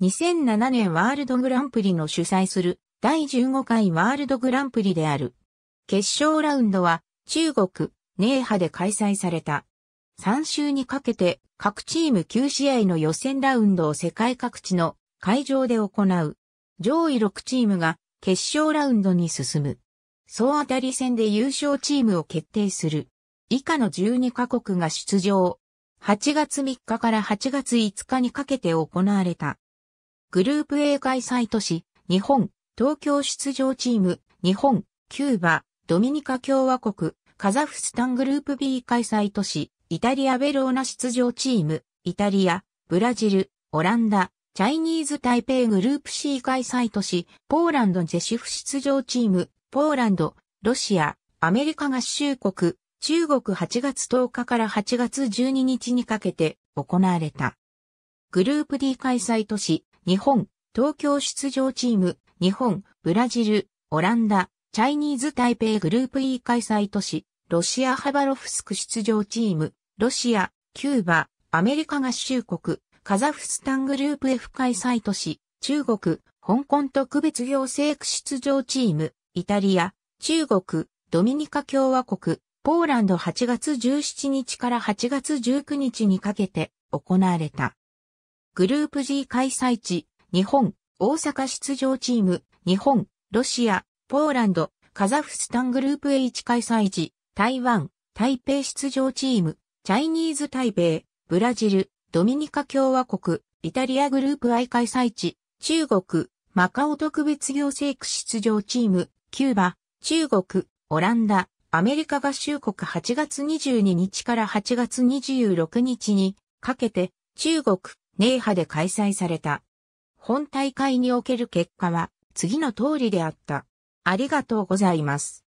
2007年ワールドグランプリの主催する第15回ワールドグランプリである。決勝ラウンドは中国、ネーハで開催された。3週にかけて各チーム9試合の予選ラウンドを世界各地の会場で行う。上位6チームが決勝ラウンドに進む。総当たり戦で優勝チームを決定する。以下の12カ国が出場。8月3日から8月5日にかけて行われた。グループ A 開催都市、日本、東京出場チーム、日本、キューバ、ドミニカ共和国、カザフスタングループ B 開催都市、イタリアベローナ出場チーム、イタリア、ブラジル、オランダ、チャイニーズ台北グループ C 開催都市、ポーランドジェシフ出場チーム、ポーランド、ロシア、アメリカ合衆国、中国8月10日から8月12日にかけて行われた。グループ D 開催都市、日本、東京出場チーム、日本、ブラジル、オランダ、チャイニーズ台北グループ E 開催都市、ロシアハバロフスク出場チーム、ロシア、キューバ、アメリカ合衆国、カザフスタングループ F 開催都市、中国、香港特別行政区出場チーム、イタリア、中国、ドミニカ共和国、ポーランド8月17日から8月19日にかけて行われた。グループ G 開催地、日本、大阪出場チーム、日本、ロシア、ポーランド、カザフスタングループ H 開催地、台湾、台北出場チーム、チャイニーズ台北、ブラジル、ドミニカ共和国、イタリアグループ I 開催地、中国、マカオ特別行政区出場チーム、キューバ、中国、オランダ、アメリカ合衆国8月22日から8月26日にかけて、中国、ネーハで開催された。本大会における結果は次の通りであった。ありがとうございます。